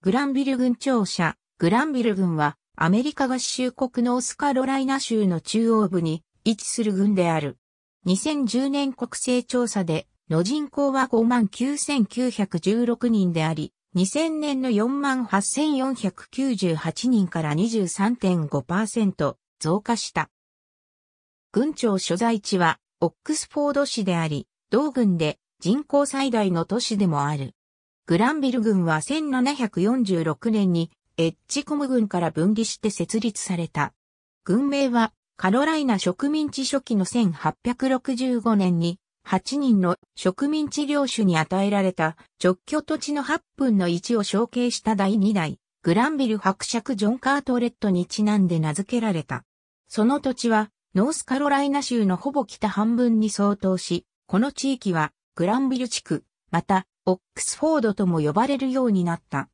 グランビル軍庁舎、グランビル軍は、アメリカ合衆国のオスカロライナ州の中央部に位置する軍である。2010年国勢調査で、の人口は5万9916人であり、2000年の4万8498人から23.5%増加した。軍庁所在地は、オックスフォード市であり、同軍で人口最大の都市でもある。グランビル軍は1746年にエッジコム軍から分離して設立された。軍名はカロライナ植民地初期の1865年に8人の植民地領主に与えられた直居土地の8分の1を承継した第2代グランビル伯爵ジョン・カートレットにちなんで名付けられた。その土地はノースカロライナ州のほぼ北半分に相当し、この地域はグランビル地区、またオックスフォードとも呼ばれるようになった。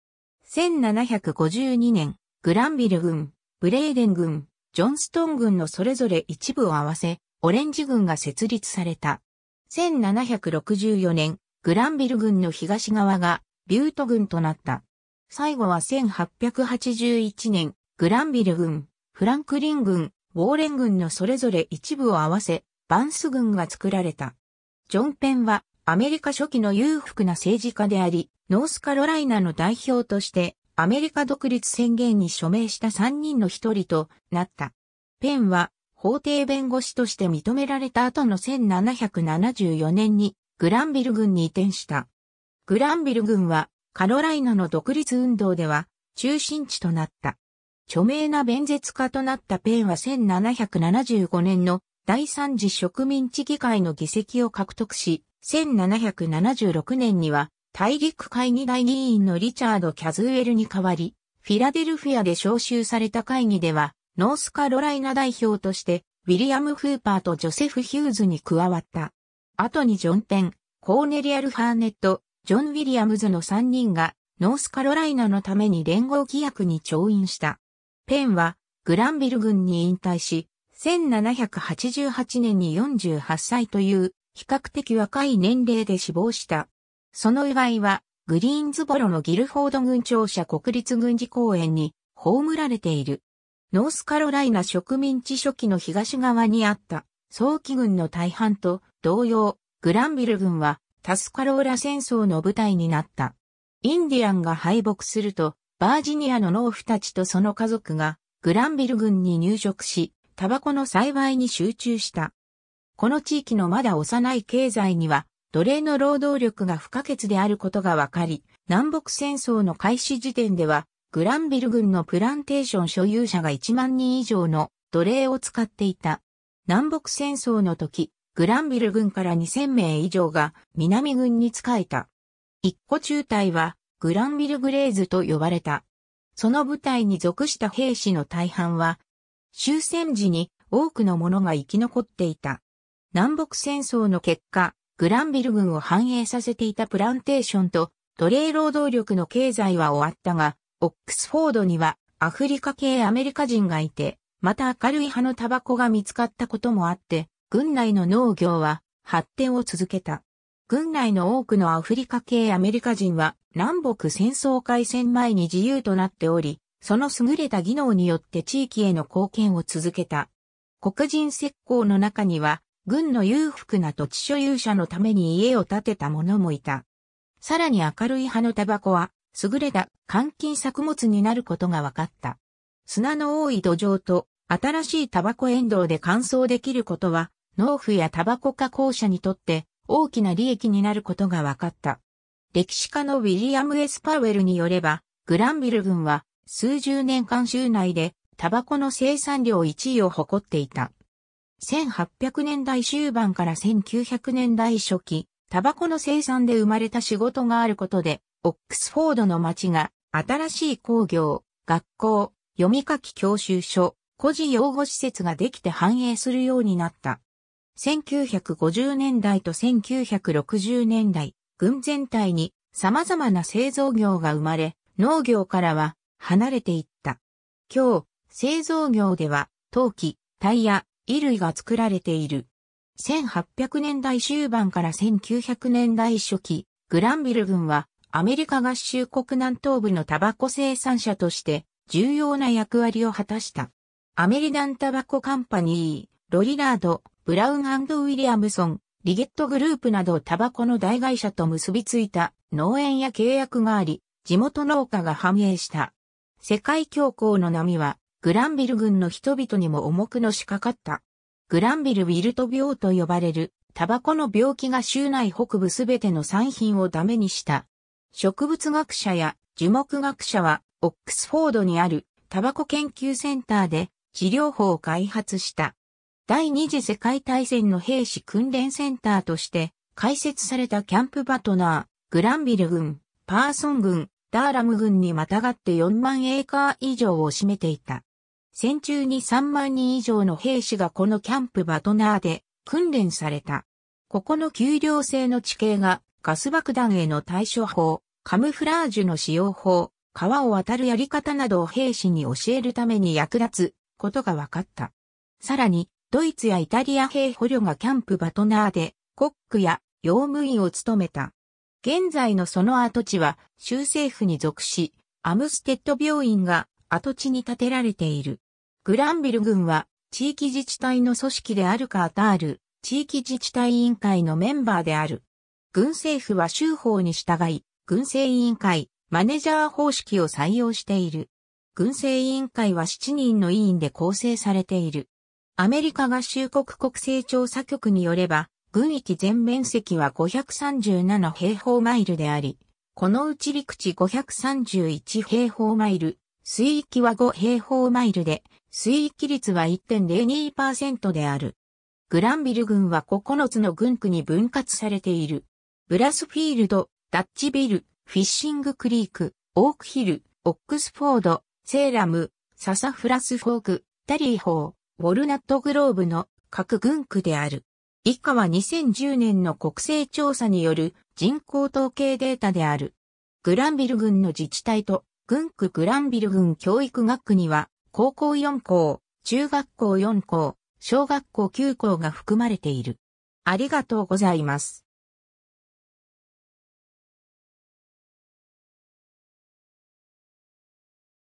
1752年、グランビル軍、ブレーデン軍、ジョンストン軍のそれぞれ一部を合わせ、オレンジ軍が設立された。1764年、グランビル軍の東側がビュート軍となった。最後は1881年、グランビル軍、フランクリン軍、ウォーレン軍のそれぞれ一部を合わせ、バンス軍が作られた。ジョンペンはアメリカ初期の裕福な政治家であり、ノースカロライナの代表として、アメリカ独立宣言に署名した3人の一人となった。ペンは、法廷弁護士として認められた後の1774年に、グランビル軍に移転した。グランビル軍は、カロライナの独立運動では、中心地となった。著名な弁舌家となったペンは1775年の第三次植民地議会の議席を獲得し、1776年には大陸会議大議員のリチャード・キャズウェルに代わり、フィラデルフィアで招集された会議では、ノースカロライナ代表として、ウィリアム・フーパーとジョセフ・ヒューズに加わった。後にジョン・ペン、コーネリアル・ハーネット、ジョン・ウィリアムズの3人が、ノースカロライナのために連合規約に調印した。ペンは、グランビル軍に引退し、1788年に48歳という比較的若い年齢で死亡した。その祝いはグリーンズボロのギルフォード軍庁舎国立軍事公園に葬られている。ノースカロライナ植民地初期の東側にあった早期軍の大半と同様、グランビル軍はタスカローラ戦争の舞台になった。インディアンが敗北すると、バージニアの農夫たちとその家族がグランビル軍に入植し、タバコの栽培に集中した。この地域のまだ幼い経済には、奴隷の労働力が不可欠であることが分かり、南北戦争の開始時点では、グランビル軍のプランテーション所有者が1万人以上の奴隷を使っていた。南北戦争の時、グランビル軍から2000名以上が南軍に仕えた。一個中隊はグランビルグレーズと呼ばれた。その部隊に属した兵士の大半は終戦時に多くのものが生き残っていた。南北戦争の結果、グランビル軍を繁栄させていたプランテーションと奴隷労働力の経済は終わったが、オックスフォードにはアフリカ系アメリカ人がいて、また明るい派のタバコが見つかったこともあって、軍内の農業は発展を続けた。軍内の多くのアフリカ系アメリカ人は南北戦争開戦前に自由となっており、その優れた技能によって地域への貢献を続けた。黒人石膏の中には、軍の裕福な土地所有者のために家を建てた者もいた。さらに明るい葉のタバコは、優れた換金作物になることが分かった。砂の多い土壌と新しいタバコ沿道で乾燥できることは、農夫やタバコ加工者にとって大きな利益になることが分かった。歴史家のウィリアム・エス・パウエルによれば、グランビル軍は数十年間州内でタバコの生産量1位を誇っていた。1800年代終盤から1900年代初期、タバコの生産で生まれた仕事があることで、オックスフォードの街が新しい工業、学校、読み書き教習所、個人養護施設ができて繁栄するようになった。1950年代と1960年代、軍全体に様々な製造業が生まれ、農業からは離れていった。今日、製造業では、陶器、タイヤ、衣類が作られている。1800年代終盤から1900年代初期、グランビル軍はアメリカ合衆国南東部のタバコ生産者として重要な役割を果たした。アメリダンタバコカンパニー、ロリラード、ブラウンウィリアムソン、リゲットグループなどタバコの代会社と結びついた農園や契約があり、地元農家が繁栄した。世界恐慌の波は、グランビル軍の人々にも重くのしかかった。グランビルウィルト病と呼ばれる、タバコの病気が州内北部すべての産品をダメにした。植物学者や樹木学者は、オックスフォードにあるタバコ研究センターで治療法を開発した。第二次世界大戦の兵士訓練センターとして開設されたキャンプバトナー、グランビル軍、パーソン軍、ダーラム軍にまたがって4万エーカー以上を占めていた。戦中に3万人以上の兵士がこのキャンプバトナーで訓練された。ここの丘陵性の地形がガス爆弾への対処法、カムフラージュの使用法、川を渡るやり方などを兵士に教えるために役立つことが分かった。さらに、ドイツやイタリア兵捕虜がキャンプバトナーで、コックや用務員を務めた。現在のその跡地は州政府に属し、アムステッド病院が跡地に建てられている。グランビル郡は地域自治体の組織であるカータール地域自治体委員会のメンバーである。軍政府は州法に従い、軍政委員会、マネジャー方式を採用している。軍政委員会は7人の委員で構成されている。アメリカ合衆国国勢調査局によれば、軍域全面積は537平方マイルであり、このうち陸地531平方マイル、水域は5平方マイルで、水域率は1.02%である。グランビル群は9つの軍区に分割されている。ブラスフィールド、ダッチビル、フィッシングクリーク、オークヒル、オックスフォード、セーラム、ササフラスフォーク、タリーホー、ウォルナットグローブの各軍区である。以下は2010年の国勢調査による人口統計データである。グランビル郡の自治体と、郡区グランビル郡教育学区には、高校4校、中学校4校、小学校9校が含まれている。ありがとうございます。